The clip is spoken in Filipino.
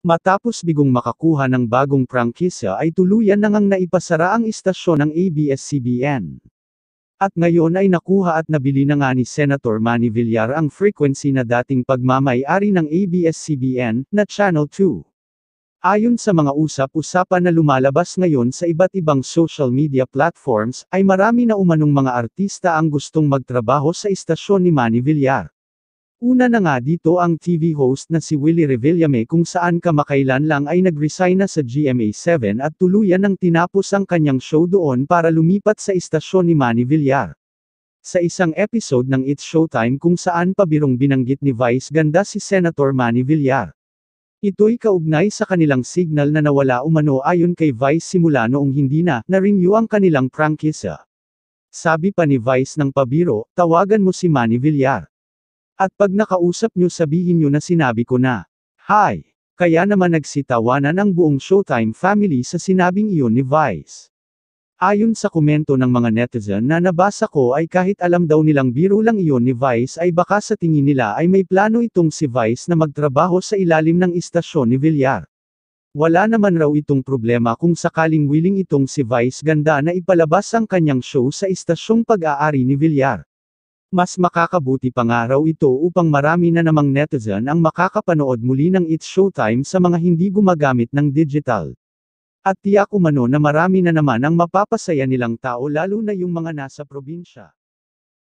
Matapos bigong makakuha ng bagong prangkisa ay tuluyan nang ngang naipasara ang istasyon ng ABS-CBN. At ngayon ay nakuha at nabili na nga ni Senator Manny Villar ang frequency na dating pagmamay-ari ng ABS-CBN, na Channel 2. Ayon sa mga usap-usapan na lumalabas ngayon sa iba't ibang social media platforms, ay marami na umanong mga artista ang gustong magtrabaho sa istasyon ni Manny Villar. Una na nga dito ang TV host na si Willie Revillame kung saan kamakailan lang ay nag-resign na sa GMA7 at tuluyan nang tinapos ang kanyang show doon para lumipat sa istasyon ni Manny Villar. Sa isang episode ng It's Showtime kung saan pabirong binanggit ni Vice ganda si Senator Manny Villar. Ito'y kaugnay sa kanilang signal na nawala umano ayon kay Vice simula noong hindi na na-renew ang kanilang prankisa. Sabi pa ni Vice ng pabiro, tawagan mo si Manny Villar. At pag nakausap nyo sabihin nyo na sinabi ko na. Hi! Kaya naman nagsitawanan ang buong Showtime family sa sinabing iyon ni Vice. Ayon sa komento ng mga netizen na nabasa ko ay kahit alam daw nilang biro lang iyon ni Vice ay baka sa tingin nila ay may plano itong si Vice na magtrabaho sa ilalim ng istasyon ni Villar. Wala naman raw itong problema kung sakaling willing itong si Vice ganda na ipalabas ang kanyang show sa istasyong pag-aari ni Villar. Mas makakabuti pang araw ito upang marami na namang netizen ang makakapanood muli ng It's Showtime sa mga hindi gumagamit ng digital. At tiyak umano na marami na naman ang mapapasaya nilang tao lalo na yung mga nasa probinsya.